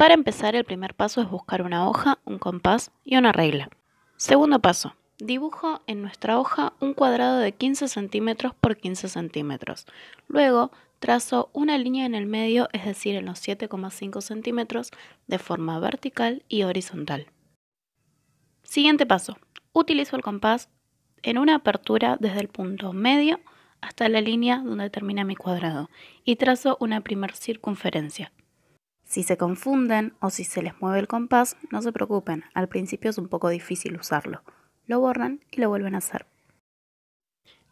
Para empezar, el primer paso es buscar una hoja, un compás y una regla. Segundo paso, dibujo en nuestra hoja un cuadrado de 15 centímetros por 15 centímetros. Luego, trazo una línea en el medio, es decir, en los 7,5 centímetros, de forma vertical y horizontal. Siguiente paso, utilizo el compás en una apertura desde el punto medio hasta la línea donde termina mi cuadrado y trazo una primer circunferencia. Si se confunden o si se les mueve el compás, no se preocupen, al principio es un poco difícil usarlo. Lo borran y lo vuelven a hacer.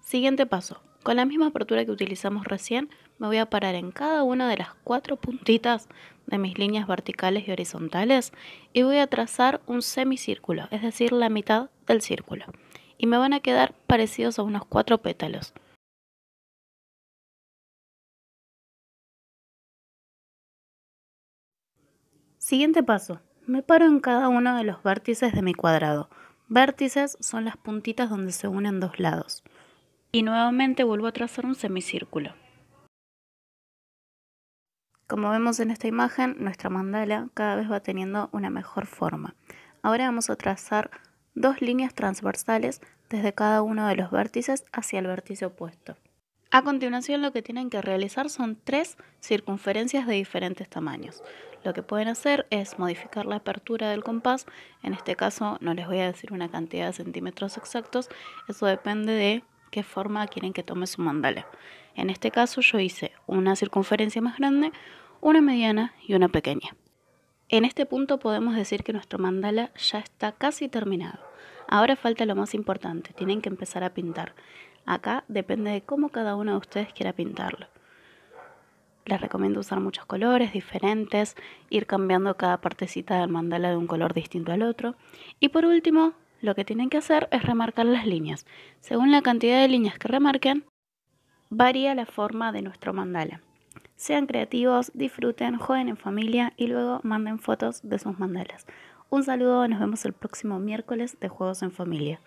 Siguiente paso. Con la misma apertura que utilizamos recién, me voy a parar en cada una de las cuatro puntitas de mis líneas verticales y horizontales y voy a trazar un semicírculo, es decir, la mitad del círculo. Y me van a quedar parecidos a unos cuatro pétalos. Siguiente paso. Me paro en cada uno de los vértices de mi cuadrado. Vértices son las puntitas donde se unen dos lados. Y nuevamente vuelvo a trazar un semicírculo. Como vemos en esta imagen, nuestra mandala cada vez va teniendo una mejor forma. Ahora vamos a trazar dos líneas transversales desde cada uno de los vértices hacia el vértice opuesto. A continuación lo que tienen que realizar son tres circunferencias de diferentes tamaños. Lo que pueden hacer es modificar la apertura del compás, en este caso no les voy a decir una cantidad de centímetros exactos, eso depende de qué forma quieren que tome su mandala. En este caso yo hice una circunferencia más grande, una mediana y una pequeña. En este punto podemos decir que nuestro mandala ya está casi terminado. Ahora falta lo más importante, tienen que empezar a pintar. Acá depende de cómo cada uno de ustedes quiera pintarlo. Les recomiendo usar muchos colores diferentes, ir cambiando cada partecita del mandala de un color distinto al otro. Y por último, lo que tienen que hacer es remarcar las líneas. Según la cantidad de líneas que remarquen, varía la forma de nuestro mandala. Sean creativos, disfruten, jueguen en familia y luego manden fotos de sus mandalas. Un saludo, nos vemos el próximo miércoles de Juegos en Familia.